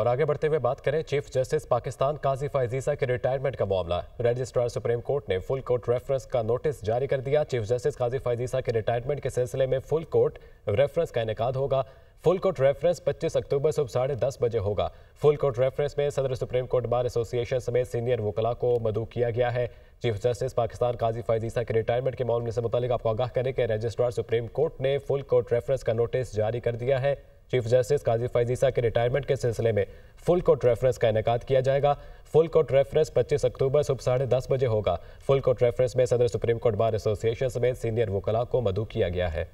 और आगे बढ़ते हुए बात करें चीफ जस्टिस पाकिस्तान काजी फाइजीसा के रिटायरमेंट का मामला रजिस्ट्रार सुप्रीम कोर्ट ने फुल कोर्ट रेफरेंस का नोटिस जारी कर दिया चीफ जस्टिस काजी फाइजीसा के रिटायरमेंट के सिलसिले में फुल कोर्ट रेफरेंस का इनका होगा फुल कोर्ट रेफरेंस 25 अक्टूबर सुबह साढ़े दस बजे होगा फुल कोर्ट रेफरेंस में सदर सुप्रीम कोर्ट बार एसोसिएशन समेत सीनियर वकला को मदू किया गया है चीफ जस्टिस पाकिस्तान काजी फायजीसा के रिटायरमेंट के मामले से मुतल आपको आगाह करें कि रजिस्ट्रार सुप्रीम कोर्ट ने फुल कोर्ट रेफरेंस का नोटिस जारी कर दिया है चीफ जस्टिस काजी फैजीसा के रिटायरमेंट के सिलसिले में फुल कोर्ट रेफरेंस का इनका किया जाएगा फुल कोर्ट रेफरेंस 25 अक्टूबर सुबह साढ़े दस बजे होगा फुल कोर्ट रेफरेंस में सदर सुप्रीम कोर्ट बार एसोसिएशन समेत सीनियर वकला को मधु किया गया है